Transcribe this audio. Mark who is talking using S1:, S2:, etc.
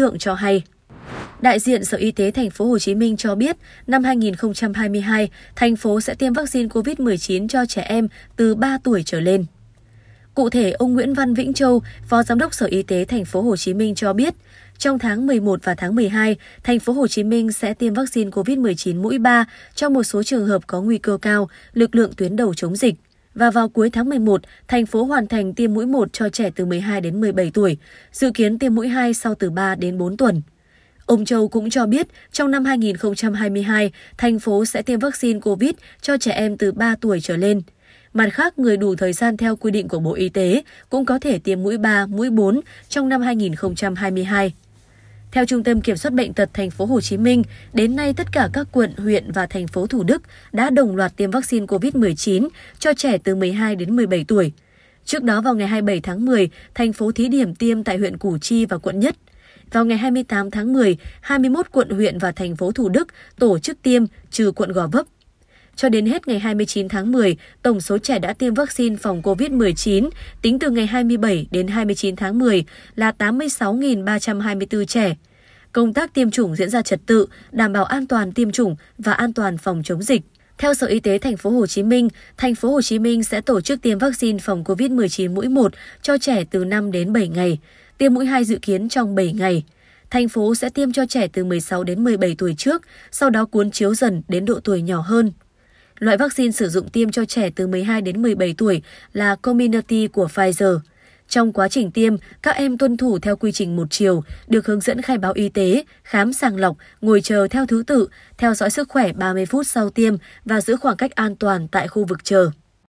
S1: Thượng cho hay. Đại diện Sở Y tế Thành phố Hồ Chí Minh cho biết, năm 2022, thành phố sẽ tiêm vaccine COVID-19 cho trẻ em từ 3 tuổi trở lên. Cụ thể, ông Nguyễn Văn Vĩnh Châu, Phó Giám đốc Sở Y tế Thành phố Hồ Chí Minh cho biết, trong tháng 11 và tháng 12, Thành phố Hồ Chí Minh sẽ tiêm vaccine COVID-19 mũi 3 cho một số trường hợp có nguy cơ cao, lực lượng tuyến đầu chống dịch và vào cuối tháng 11, thành phố hoàn thành tiêm mũi 1 cho trẻ từ 12 đến 17 tuổi, dự kiến tiêm mũi 2 sau từ 3 đến 4 tuần. Ông Châu cũng cho biết, trong năm 2022, thành phố sẽ tiêm vaccine COVID cho trẻ em từ 3 tuổi trở lên. Mặt khác, người đủ thời gian theo quy định của Bộ Y tế cũng có thể tiêm mũi 3, mũi 4 trong năm 2022. Theo Trung tâm Kiểm soát bệnh tật thành phố Hồ Chí Minh, đến nay tất cả các quận, huyện và thành phố Thủ Đức đã đồng loạt tiêm vaccine COVID-19 cho trẻ từ 12 đến 17 tuổi. Trước đó vào ngày 27 tháng 10, thành phố thí điểm tiêm tại huyện Củ Chi và quận Nhất. Vào ngày 28 tháng 10, 21 quận huyện và thành phố Thủ Đức tổ chức tiêm trừ quận Gò Vấp cho đến hết ngày 29 tháng 10, tổng số trẻ đã tiêm vaccine phòng COVID-19 tính từ ngày 27 đến 29 tháng 10 là 86.324 trẻ. Công tác tiêm chủng diễn ra trật tự, đảm bảo an toàn tiêm chủng và an toàn phòng chống dịch. Theo Sở Y tế Thành phố Hồ Chí Minh, Thành phố Hồ Chí Minh sẽ tổ chức tiêm vaccine phòng COVID-19 mũi 1 cho trẻ từ 5 đến 7 ngày, tiêm mũi 2 dự kiến trong 7 ngày. Thành phố sẽ tiêm cho trẻ từ 16 đến 17 tuổi trước, sau đó cuốn chiếu dần đến độ tuổi nhỏ hơn. Loại vaccine sử dụng tiêm cho trẻ từ 12 đến 17 tuổi là Comirnaty của Pfizer. Trong quá trình tiêm, các em tuân thủ theo quy trình một chiều, được hướng dẫn khai báo y tế, khám sàng lọc, ngồi chờ theo thứ tự, theo dõi sức khỏe 30 phút sau tiêm và giữ khoảng cách an toàn tại khu vực chờ.